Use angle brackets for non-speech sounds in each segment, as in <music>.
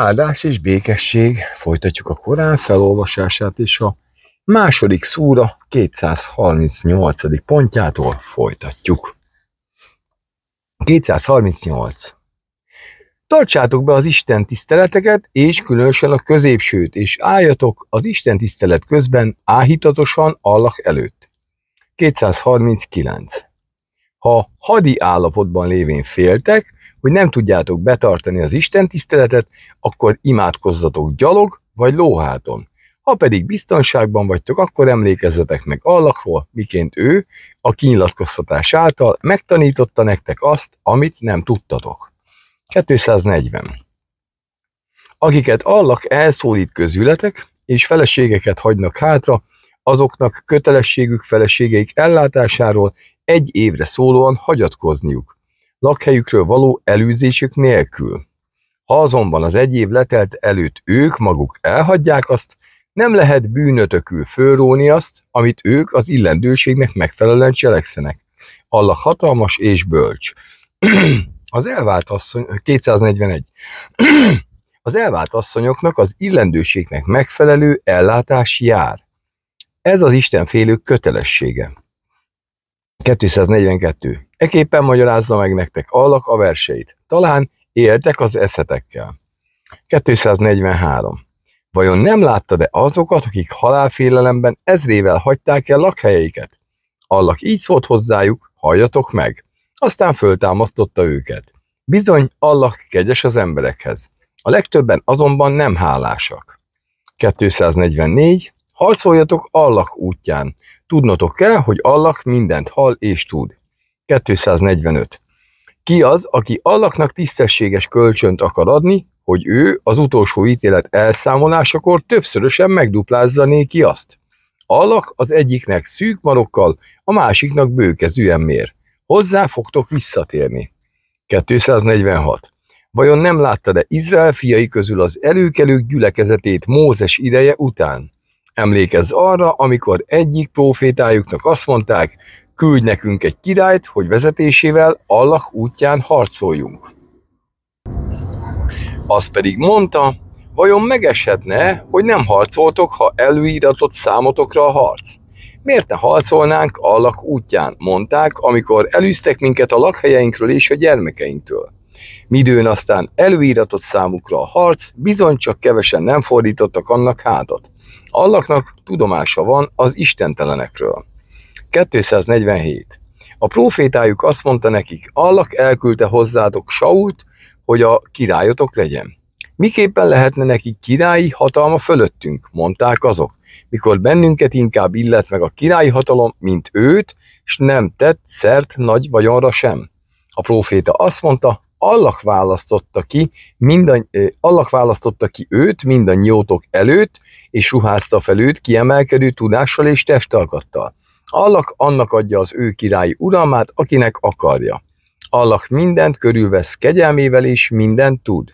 Áldás és békesség, folytatjuk a Korán felolvasását, és a második szúra 238. pontjától folytatjuk. 238. Tartsátok be az Isten tiszteleteket, és különösen a középsőt, és álljatok az Isten tisztelet közben áhítatosan Allah előtt. 239. Ha hadi állapotban lévén féltek, hogy nem tudjátok betartani az Isten tiszteletet, akkor imádkozzatok gyalog vagy lóháton. Ha pedig biztonságban vagytok, akkor emlékezzetek meg Allahról, miként ő a kinyilatkoztatás által megtanította nektek azt, amit nem tudtatok. 240. Akiket Allah elszólít közületek, és feleségeket hagynak hátra, azoknak kötelességük feleségeik ellátásáról egy évre szólóan hagyatkozniuk lakhelyükről való előzésük nélkül. Ha azonban az egy év letelt előtt ők maguk elhagyják azt, nem lehet bűnötökül fölróni azt, amit ők az illendőségnek megfelelően cselekszenek. Allah hatalmas és bölcs. <clears throat> az elvált asszony, 241. <clears throat> az elvált asszonyoknak az illendőségnek megfelelő ellátás jár. Ez az Isten félők kötelessége. 242. Eképpen magyarázza meg nektek Allak a verseit. Talán értek az eszetekkel. 243. Vajon nem látta-e azokat, akik halálfélelemben ezrével hagyták el lakhelyeiket? Allak így szólt hozzájuk, halljatok meg. Aztán föltámasztotta őket. Bizony, Allak kegyes az emberekhez. A legtöbben azonban nem hálásak. 244. Halszoljatok Allak útján. Tudnotok kell, hogy Allak mindent hall és tud. 245. Ki az, aki Allahnak tisztességes kölcsönt akar adni, hogy ő az utolsó ítélet elszámolásakor többszörösen megduplázza néki azt? Allah az egyiknek szűk marokkal, a másiknak bőkezűen mér. Hozzá fogtok visszatérni. 246. Vajon nem láttad-e Izrael fiai közül az előkelők gyülekezetét Mózes ideje után? Emlékezz arra, amikor egyik profétájuknak azt mondták, küldj nekünk egy királyt, hogy vezetésével Allah útján harcoljunk. Az pedig mondta, vajon megeshetne, hogy nem harcoltok, ha előíratott számotokra a harc? Miért ne harcolnánk Allah útján, mondták, amikor elűztek minket a lakhelyeinkről és a gyermekeinktől. Midőn aztán előíratott számukra a harc, bizony csak kevesen nem fordítottak annak hátat. Allaknak tudomása van az istentelenekről. 247. A prófétájuk azt mondta nekik, „Allak elküldte hozzátok Sault, hogy a királyotok legyen. Miképpen lehetne nekik királyi hatalma fölöttünk, mondták azok, mikor bennünket inkább illet meg a királyi hatalom, mint őt, és nem tett szert nagy vagyonra sem. A próféta azt mondta, „Allak választotta ki, minden Allak választotta ki őt nyótok előtt, és ruházta fel őt kiemelkedő tudással és testalkattal. Allak annak adja az ő királyi uralmát, akinek akarja. Allak mindent körülvesz kegyelmével és mindent tud.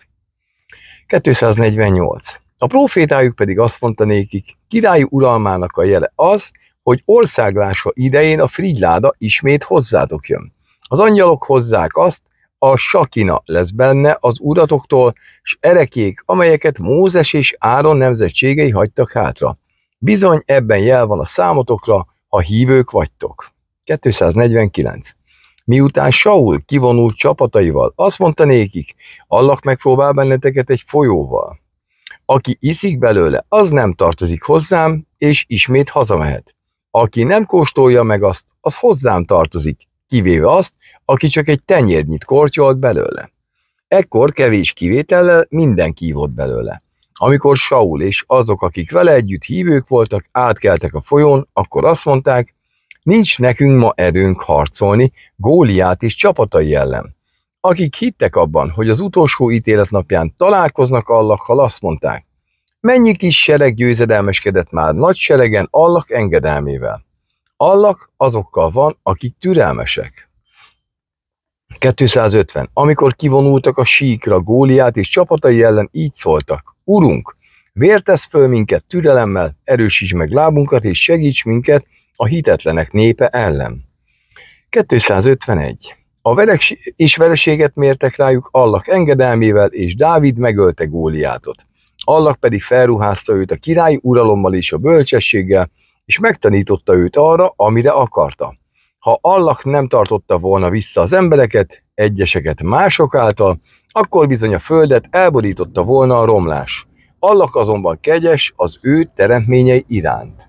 248. A profétájuk pedig azt mondta nékik, királyi uralmának a jele az, hogy országlása idején a frigyláda ismét hozzátok jön. Az angyalok hozzák azt, a sakina lesz benne az uratoktól, s erekék, amelyeket Mózes és Áron nemzetségei hagytak hátra. Bizony ebben jel van a számotokra, a hívők vagytok. 249. Miután Saul kivonult csapataival, azt mondta nékik, Allak megpróbál benneteket egy folyóval. Aki iszik belőle, az nem tartozik hozzám, és ismét hazamehet. Aki nem kóstolja meg azt, az hozzám tartozik, kivéve azt, aki csak egy tenyérnyit kortyolt belőle. Ekkor kevés kivétellel minden kívott belőle. Amikor Saul és azok, akik vele együtt hívők voltak, átkeltek a folyón, akkor azt mondták, nincs nekünk ma erőnk harcolni Góliát és csapatai ellen. Akik hittek abban, hogy az utolsó ítélet napján találkoznak Allakkal, azt mondták, mennyi kis sereg győzedelmeskedett már nagy seregen Allak engedelmével. Allak azokkal van, akik türelmesek. 250. Amikor kivonultak a síkra Góliát és csapatai ellen így szóltak. Urunk, vértesz föl minket türelemmel, erősíts meg lábunkat és segíts minket a hitetlenek népe ellen. 251. A veleg és vereséget mértek rájuk Allak engedelmével, és Dávid megölte Góliátot. Allak pedig felruházta őt a királyi uralommal és a bölcsességgel, és megtanította őt arra, amire akarta. Ha Allak nem tartotta volna vissza az embereket, egyeseket mások által, akkor bizony a földet elborította volna a romlás. Allak azonban kegyes az ő teremtményei iránt.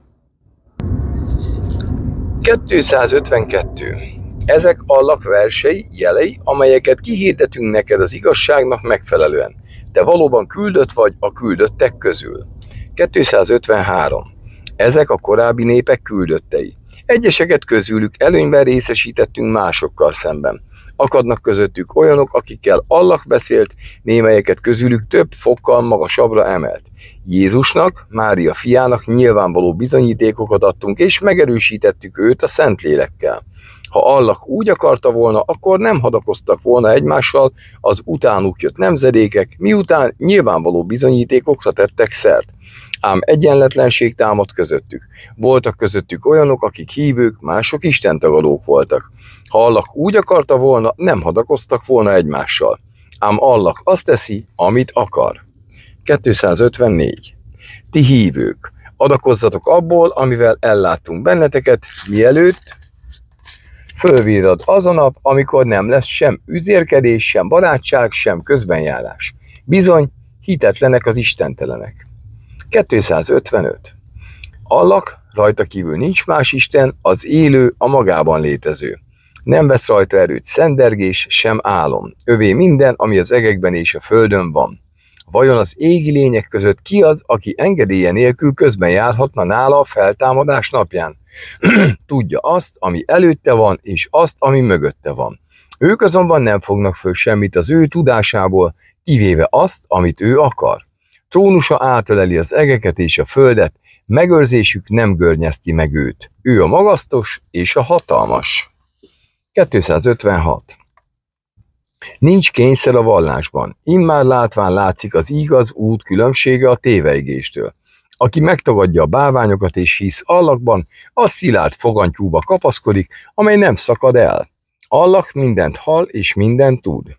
252. Ezek Allak versei, jelei, amelyeket kihirdetünk neked az igazságnak megfelelően. Te valóban küldött vagy a küldöttek közül. 253. Ezek a korábbi népek küldöttei. Egyeseket közülük előnyben részesítettünk másokkal szemben Akadnak közöttük olyanok, akikkel Allah beszélt, némelyeket közülük több fokkal magasabbra emelt. Jézusnak, Mária fiának nyilvánvaló bizonyítékokat adtunk, és megerősítettük őt a Szentlélekkel. Ha Allah úgy akarta volna, akkor nem hadakoztak volna egymással az utánuk jött nemzedékek, miután nyilvánvaló bizonyítékokra tettek szert ám egyenletlenség támadt közöttük. Voltak közöttük olyanok, akik hívők, mások istentagadók voltak. Ha Allah úgy akarta volna, nem hadakoztak volna egymással. Ám Allah azt teszi, amit akar. 254. Ti hívők, adakozzatok abból, amivel elláttunk benneteket, mielőtt fölvírad az a nap, amikor nem lesz sem üzérkedés, sem barátság, sem közbenjárás. Bizony, hitetlenek az istentelenek. 255. Allak, rajta kívül nincs más Isten, az élő, a magában létező. Nem vesz rajta erőt szendergés, sem álom. Övé minden, ami az egekben és a földön van. Vajon az égi lények között ki az, aki engedélye nélkül közben járhatna nála a feltámadás napján? <clears throat> Tudja azt, ami előtte van, és azt, ami mögötte van. Ők azonban nem fognak föl semmit az ő tudásából, kivéve azt, amit ő akar. Trónusa átöleli az egeket és a földet, megőrzésük nem görnyezti meg őt. Ő a magasztos és a hatalmas. 256. Nincs kényszer a vallásban. Immár látván látszik az igaz út különbsége a téveigéstől. Aki megtagadja a báványokat és hisz allakban, az szilárd fogantyúba kapaszkodik, amely nem szakad el. Allak mindent hall és mindent tud.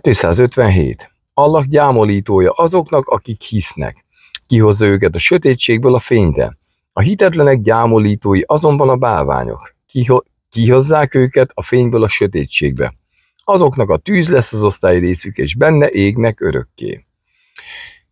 257. Allah gyámolítója azoknak, akik hisznek. Kihozza őket a sötétségből a fényre. A hitetlenek gyámolítói azonban a báványok. Kiho- kihozzák őket a fényből a sötétségbe. Azoknak a tűz lesz az osztály részük, és benne égnek örökké.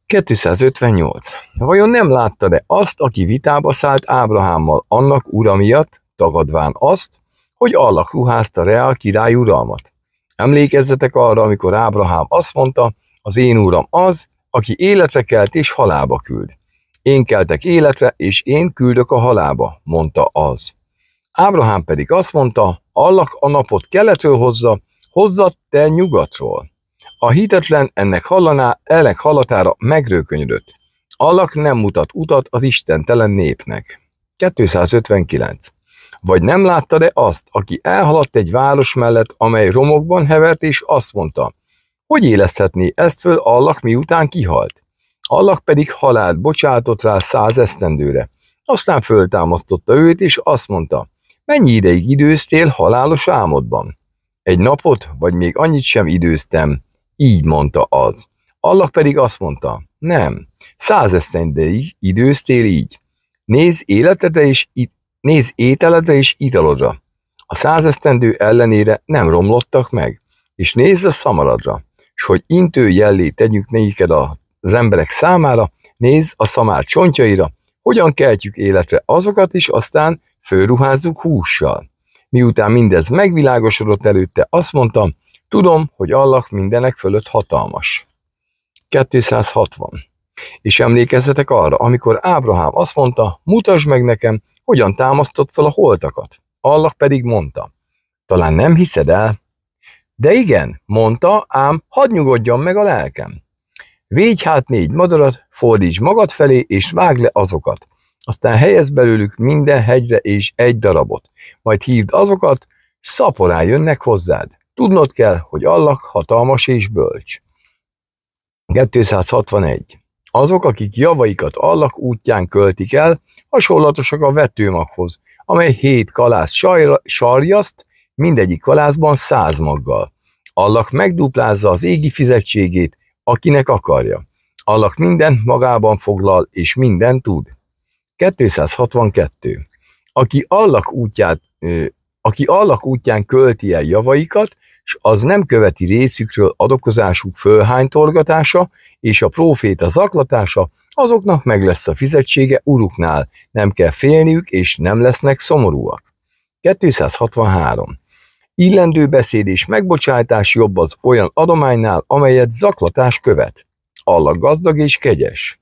258. Vajon nem látta-e azt, aki vitába szállt Ábrahámmal annak ura miatt, tagadván azt, hogy Allah ruházta rá a király uralmat? Emlékezzetek arra, amikor Ábrahám azt mondta, az én Úram az, aki életre kelt és halába küld. Én keltek életre, és én küldök a halába, mondta az. Ábrahám pedig azt mondta, Allak a napot keletről hozza, hozza te nyugatról. A hitetlen ennek hallaná, elek hallatára megrőkönyödött. Allak nem mutat utat az istentelen népnek. 259. Vagy nem látta de azt, aki elhaladt egy város mellett, amely romokban hevert, és azt mondta, hogy éleszthetné ezt föl Allak miután kihalt? Allak pedig halált bocsátott rá száz esztendőre. Aztán föltámasztotta őt, és azt mondta, mennyi ideig időztél halálos álmodban? Egy napot, vagy még annyit sem időztem, így mondta az. Allak pedig azt mondta, nem, száz esztendőig időztél így. Nézz életedre és it- nézz ételedre és italodra. A százesztendő ellenére nem romlottak meg, és nézz a szamaradra és hogy intő jellé tegyünk néked az emberek számára, nézz a szamár csontjaira, hogyan keltjük életre azokat is, aztán fölruházzuk hússal. Miután mindez megvilágosodott előtte, azt mondtam, tudom, hogy Allah mindenek fölött hatalmas. 260. És emlékezzetek arra, amikor Ábrahám azt mondta, mutasd meg nekem, hogyan támasztott fel a holtakat. Allah pedig mondta, talán nem hiszed el, de igen, mondta, ám hadd nyugodjon meg a lelkem. Végy hát négy madarat, fordíts magad felé, és vágd le azokat. Aztán helyez belőlük minden hegyre és egy darabot. Majd hívd azokat, szaporán jönnek hozzád. Tudnod kell, hogy Allah hatalmas és bölcs. 261. Azok, akik javaikat Allah útján költik el, hasonlatosak a vetőmaghoz, amely hét kalász sarjaszt, mindegyik kalászban száz maggal. Allak megduplázza az égi fizetségét, akinek akarja. Allak mindent magában foglal, és mindent tud. 262. Aki allak útját, ö, aki allak útján költi el javaikat, s az nem követi részükről adokozásuk fölhánytorgatása és a próféta zaklatása, azoknak meg lesz a fizetsége uruknál, nem kell félniük és nem lesznek szomorúak. 263. Illendő beszéd és megbocsátás jobb az olyan adománynál, amelyet zaklatás követ. Allah gazdag és kegyes.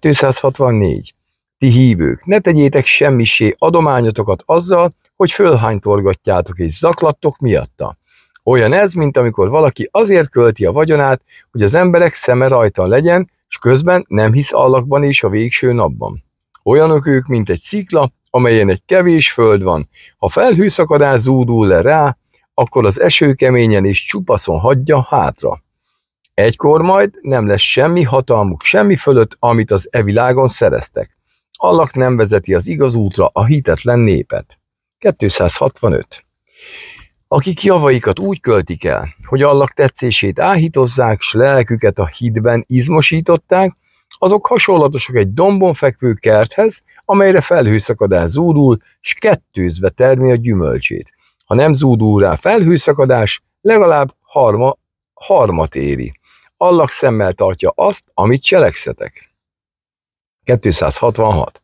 264. Ti hívők, ne tegyétek semmisé adományotokat azzal, hogy fölhánytorgatjátok és zaklattok miatta. Olyan ez, mint amikor valaki azért költi a vagyonát, hogy az emberek szeme rajta legyen, és közben nem hisz allakban és a végső napban. Olyanok ők, mint egy szikla, amelyen egy kevés föld van. Ha felhőszakadás zúdul le rá, akkor az eső keményen és csupaszon hagyja hátra. Egykor majd nem lesz semmi hatalmuk semmi fölött, amit az evilágon szereztek. Allak nem vezeti az igaz útra a hitetlen népet. 265. Akik javaikat úgy költik el, hogy Allak tetszését áhítozzák, s lelküket a hitben izmosították, azok hasonlatosak egy dombon fekvő kerthez, amelyre felhőszakadás zúdul, s kettőzve termi a gyümölcsét. Ha nem zúdul rá felhőszakadás, legalább harma, harmat éri. Allak szemmel tartja azt, amit cselekszetek. 266.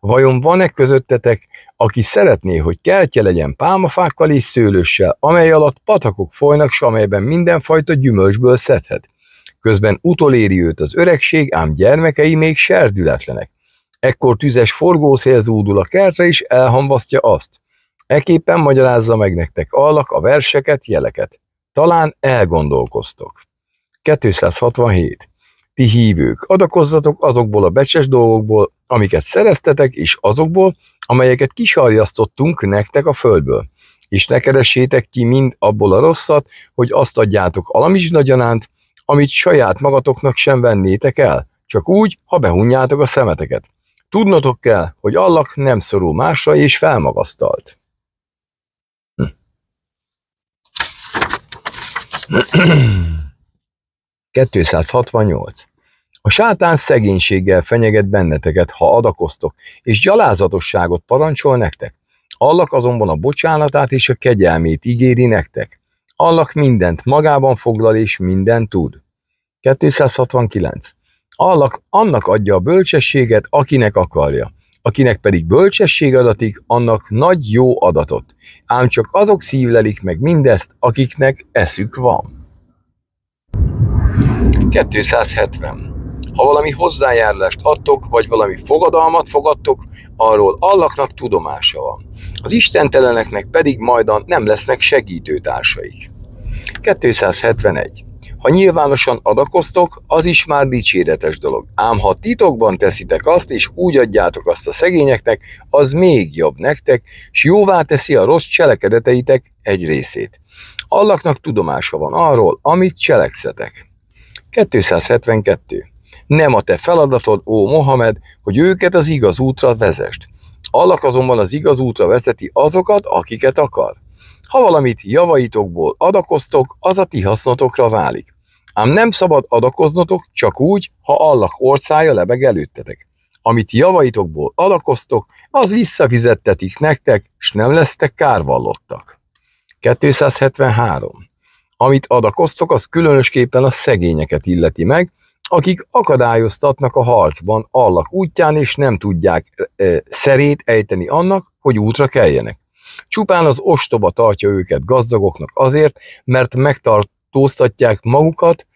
Vajon van-e közöttetek, aki szeretné, hogy kertje legyen pálmafákkal és szőlőssel, amely alatt patakok folynak, s amelyben mindenfajta gyümölcsből szedhet? Közben utoléri őt az öregség, ám gyermekei még serdületlenek. Ekkor tüzes forgószél zúdul a kertre, és elhamvasztja azt. Eképpen magyarázza meg nektek Allak a verseket, jeleket. Talán elgondolkoztok. 267. Ti hívők, adakozzatok azokból a becses dolgokból, amiket szereztetek, és azokból, amelyeket kisarjasztottunk nektek a földből. És ne keressétek ki mind abból a rosszat, hogy azt adjátok nagyanánt, amit saját magatoknak sem vennétek el, csak úgy, ha behunjátok a szemeteket. Tudnotok kell, hogy allak nem szorul másra és felmagasztalt. Hm. 268. A sátán szegénységgel fenyeget benneteket, ha adakoztok, és gyalázatosságot parancsol nektek. Allak azonban a bocsánatát és a kegyelmét ígéri nektek. Allah mindent magában foglal és mindent tud. 269. Allah annak adja a bölcsességet, akinek akarja. Akinek pedig bölcsesség adatik, annak nagy jó adatot. Ám csak azok szívlelik meg mindezt, akiknek eszük van. 270. Ha valami hozzájárulást adtok, vagy valami fogadalmat fogadtok, arról Allaknak tudomása van. Az istenteleneknek pedig majdan nem lesznek segítőtársaik. 271. Ha nyilvánosan adakoztok, az is már dicséretes dolog. Ám ha titokban teszitek azt, és úgy adjátok azt a szegényeknek, az még jobb nektek, s jóvá teszi a rossz cselekedeteitek egy részét. Allaknak tudomása van arról, amit cselekszetek. 272. Nem a te feladatod, ó Mohamed, hogy őket az igaz útra vezest. Allak azonban az igaz útra vezeti azokat, akiket akar. Ha valamit javaitokból adakoztok, az a ti hasznotokra válik. Ám nem szabad adakoznotok csak úgy, ha Allak orszája lebeg előttetek. Amit javaitokból adakoztok, az visszafizettetik nektek, s nem lesztek kárvallottak. 273. Amit adakoztok, az különösképpen a szegényeket illeti meg, akik akadályoztatnak a harcban allak útján, és nem tudják e, szerét ejteni annak, hogy útra keljenek. Csupán az ostoba tartja őket gazdagoknak azért, mert megtartóztatják magukat,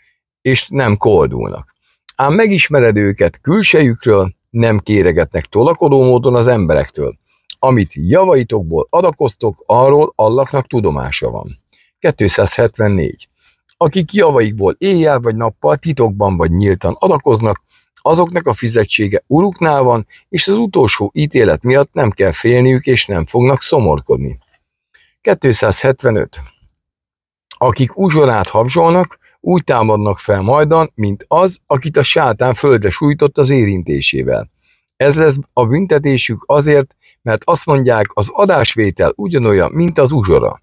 és nem koldulnak. Ám megismered őket külsejükről, nem kéregetnek tolakodó módon az emberektől. Amit javaitokból adakoztok, arról allaknak tudomása van. 274 akik javaikból éjjel vagy nappal titokban vagy nyíltan adakoznak, azoknak a fizetsége uruknál van, és az utolsó ítélet miatt nem kell félniük, és nem fognak szomorkodni. 275. Akik uzsorát habzsolnak, úgy támadnak fel majdan, mint az, akit a sátán földre sújtott az érintésével. Ez lesz a büntetésük azért, mert azt mondják, az adásvétel ugyanolyan, mint az uzsora.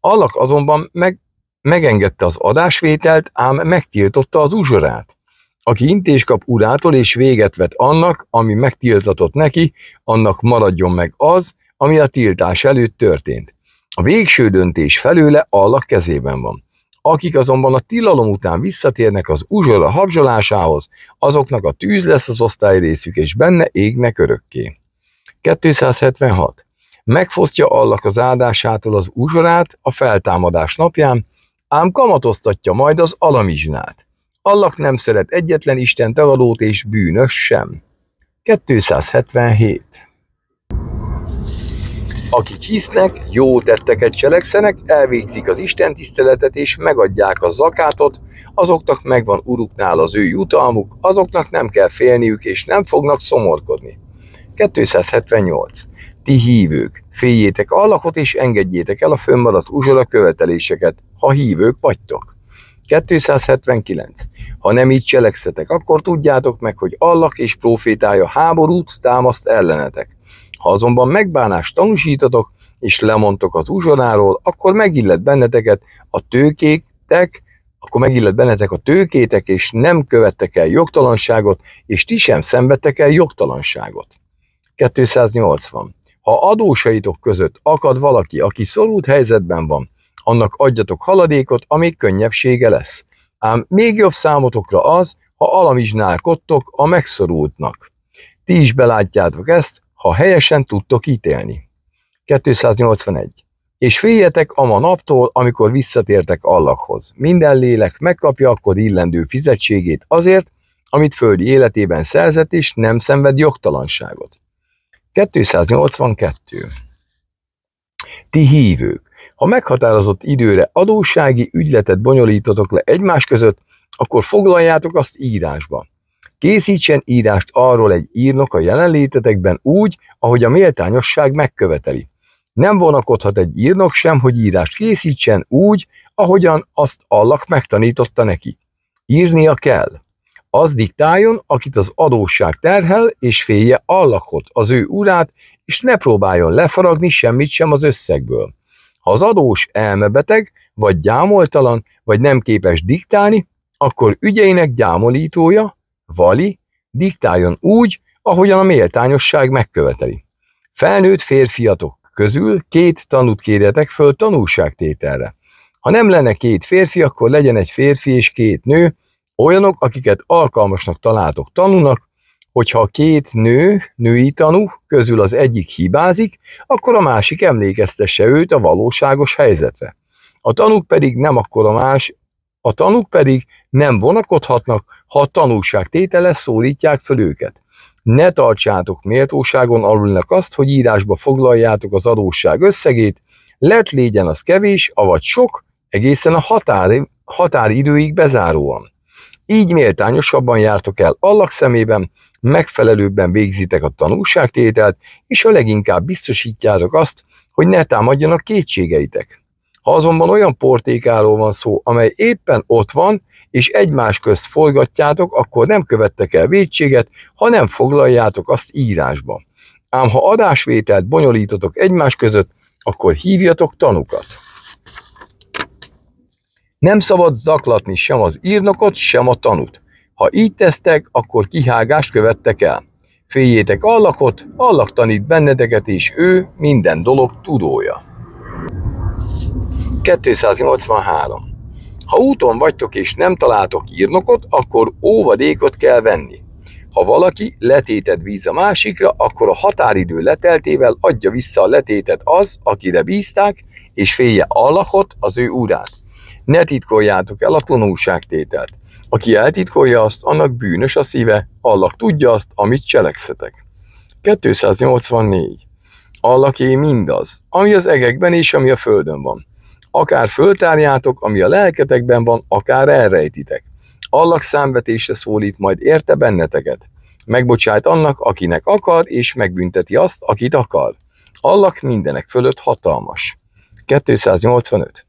Allak azonban meg Megengedte az adásvételt, ám megtiltotta az uzsorát. Aki intés kap urától és véget vet annak, ami megtiltatott neki, annak maradjon meg az, ami a tiltás előtt történt. A végső döntés felőle alak kezében van. Akik azonban a tilalom után visszatérnek az uzsora habzsolásához, azoknak a tűz lesz az osztály részük, és benne égnek örökké. 276. Megfosztja Allak az áldásától az uzsorát a feltámadás napján, ám kamatoztatja majd az alamizsnát. Allah nem szeret egyetlen Isten tevalót és bűnös sem. 277. Akik hisznek, jó tetteket cselekszenek, elvégzik az Isten tiszteletet és megadják a zakátot, azoknak megvan uruknál az ő jutalmuk, azoknak nem kell félniük és nem fognak szomorkodni. 278 ti hívők, féljétek alakot és engedjétek el a fönnmaradt uzsora követeléseket, ha hívők vagytok. 279. Ha nem így cselekszetek, akkor tudjátok meg, hogy Allak és profétája háborút támaszt ellenetek. Ha azonban megbánást tanúsítatok, és lemondtok az uzsonáról, akkor megillet benneteket a tőkétek, akkor megillet bennetek a tőkétek, és nem követtek el jogtalanságot, és ti sem szenvedtek el jogtalanságot. 280. Ha adósaitok között akad valaki, aki szorult helyzetben van, annak adjatok haladékot, amíg könnyebbsége lesz. Ám még jobb számotokra az, ha alamizsnálkodtok a megszorultnak. Ti is belátjátok ezt, ha helyesen tudtok ítélni. 281. És féljetek ma naptól, amikor visszatértek Allahhoz. Minden lélek megkapja akkor illendő fizetségét azért, amit földi életében szerzett, és nem szenved jogtalanságot. 282. Ti hívők, ha meghatározott időre adósági ügyletet bonyolítotok le egymás között, akkor foglaljátok azt írásba. Készítsen írást arról egy írnok a jelenlétetekben úgy, ahogy a méltányosság megköveteli. Nem vonakodhat egy írnok sem, hogy írást készítsen úgy, ahogyan azt Allak megtanította neki. Írnia kell az diktáljon, akit az adósság terhel, és félje allakot, az ő urát, és ne próbáljon lefaragni semmit sem az összegből. Ha az adós elmebeteg, vagy gyámoltalan, vagy nem képes diktálni, akkor ügyeinek gyámolítója, vali, diktáljon úgy, ahogyan a méltányosság megköveteli. Felnőtt férfiatok közül két tanút kérjetek föl tanulságtételre. Ha nem lenne két férfi, akkor legyen egy férfi és két nő, Olyanok, akiket alkalmasnak találtok tanúnak, hogyha két nő, női tanú közül az egyik hibázik, akkor a másik emlékeztesse őt a valóságos helyzetre. A tanúk pedig nem akkor a más, a tanúk pedig nem vonakodhatnak, ha a tanúság tétele szólítják föl őket. Ne tartsátok méltóságon alulnak azt, hogy írásba foglaljátok az adósság összegét, lett légyen az kevés, avagy sok, egészen a határ, határidőig bezáróan. Így méltányosabban jártok el Allak szemében, megfelelőbben végzitek a tanulságtételt, és a leginkább biztosítjátok azt, hogy ne támadjanak kétségeitek. Ha azonban olyan portékáról van szó, amely éppen ott van, és egymás közt forgatjátok, akkor nem követtek el védséget, hanem foglaljátok azt írásba. Ám ha adásvételt bonyolítotok egymás között, akkor hívjatok tanukat. Nem szabad zaklatni sem az írnokot, sem a tanút. Ha így tesztek, akkor kihágást követtek el. Féljétek Allakot, Allak tanít benneteket, és ő minden dolog tudója. 283. Ha úton vagytok és nem találtok írnokot, akkor óvadékot kell venni. Ha valaki letétet víz a másikra, akkor a határidő leteltével adja vissza a letétet az, akire bízták, és félje Allakot, az ő urát. Ne titkoljátok el a tanúságtételt. Aki eltitkolja azt, annak bűnös a szíve, Allah tudja azt, amit cselekszetek. 284. Allaké mindaz, ami az egekben és ami a földön van. Akár föltárjátok, ami a lelketekben van, akár elrejtitek. Allak számvetésre szólít, majd érte benneteket. Megbocsájt annak, akinek akar, és megbünteti azt, akit akar. Allak mindenek fölött hatalmas. 285.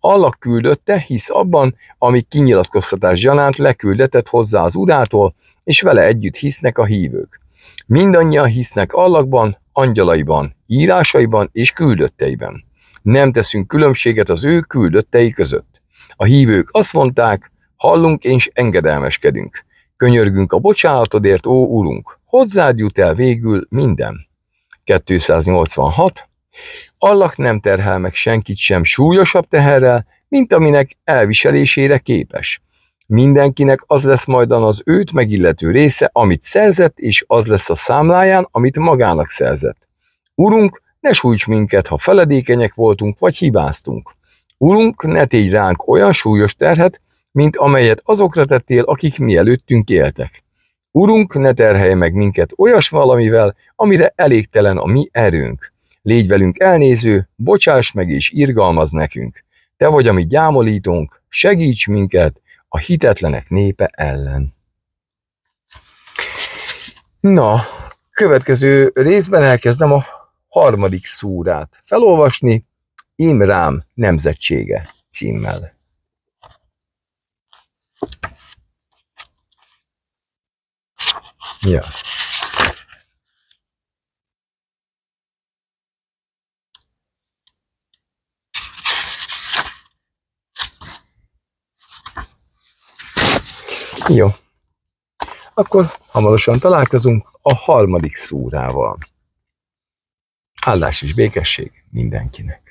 Allah küldötte, hisz abban, amik kinyilatkoztatás gyanánt leküldetett hozzá az urától, és vele együtt hisznek a hívők. Mindannyian hisznek Allakban, angyalaiban, írásaiban és küldötteiben. Nem teszünk különbséget az ő küldöttei között. A hívők azt mondták, hallunk és engedelmeskedünk. Könyörgünk a bocsánatodért, ó úrunk, hozzád jut el végül minden. 286. Allah nem terhel meg senkit sem súlyosabb teherrel, mint aminek elviselésére képes. Mindenkinek az lesz majdan az őt megillető része, amit szerzett, és az lesz a számláján, amit magának szerzett. Urunk, ne sújts minket, ha feledékenyek voltunk, vagy hibáztunk. Urunk, ne tégy ránk olyan súlyos terhet, mint amelyet azokra tettél, akik mielőttünk éltek. Urunk, ne terhelj meg minket olyas valamivel, amire elégtelen a mi erőnk. Légy velünk elnéző, bocsáss meg és irgalmaz nekünk. Te vagy a mi gyámolítónk, segíts minket a hitetlenek népe ellen. Na, következő részben elkezdem a harmadik szúrát felolvasni, Imrám nemzetsége címmel. Ja. Jó. Akkor hamarosan találkozunk a harmadik szúrával. Állás és békesség mindenkinek.